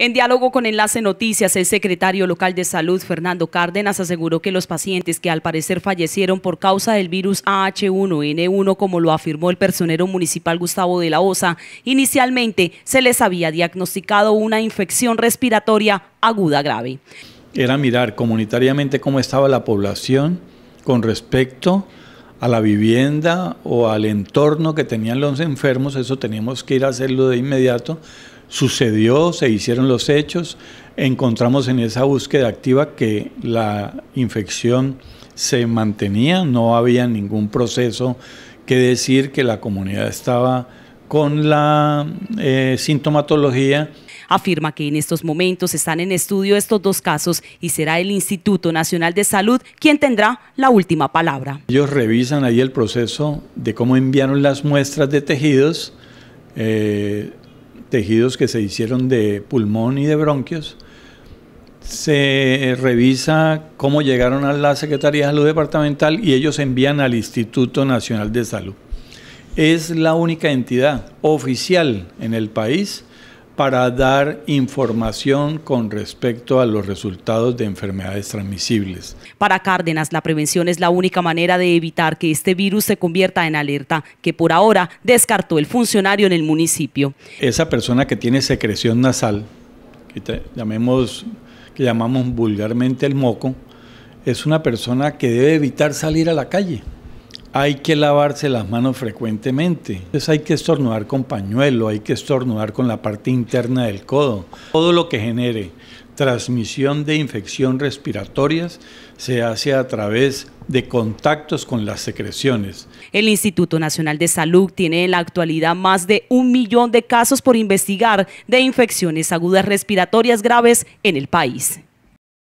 En diálogo con Enlace Noticias, el secretario local de Salud, Fernando Cárdenas, aseguró que los pacientes que al parecer fallecieron por causa del virus AH1N1, como lo afirmó el personero municipal Gustavo de la Osa, inicialmente se les había diagnosticado una infección respiratoria aguda grave. Era mirar comunitariamente cómo estaba la población con respecto a la vivienda o al entorno que tenían los enfermos, eso teníamos que ir a hacerlo de inmediato, sucedió, se hicieron los hechos, encontramos en esa búsqueda activa que la infección se mantenía, no había ningún proceso que decir que la comunidad estaba con la eh, sintomatología afirma que en estos momentos están en estudio estos dos casos y será el Instituto Nacional de Salud quien tendrá la última palabra. Ellos revisan ahí el proceso de cómo enviaron las muestras de tejidos, eh, tejidos que se hicieron de pulmón y de bronquios. Se revisa cómo llegaron a la Secretaría de Salud Departamental y ellos envían al Instituto Nacional de Salud. Es la única entidad oficial en el país para dar información con respecto a los resultados de enfermedades transmisibles. Para Cárdenas, la prevención es la única manera de evitar que este virus se convierta en alerta, que por ahora descartó el funcionario en el municipio. Esa persona que tiene secreción nasal, que, llamemos, que llamamos vulgarmente el moco, es una persona que debe evitar salir a la calle hay que lavarse las manos frecuentemente. hay que estornudar con pañuelo, hay que estornudar con la parte interna del codo. Todo lo que genere transmisión de infección respiratorias se hace a través de contactos con las secreciones. El Instituto Nacional de Salud tiene en la actualidad más de un millón de casos por investigar de infecciones agudas respiratorias graves en el país.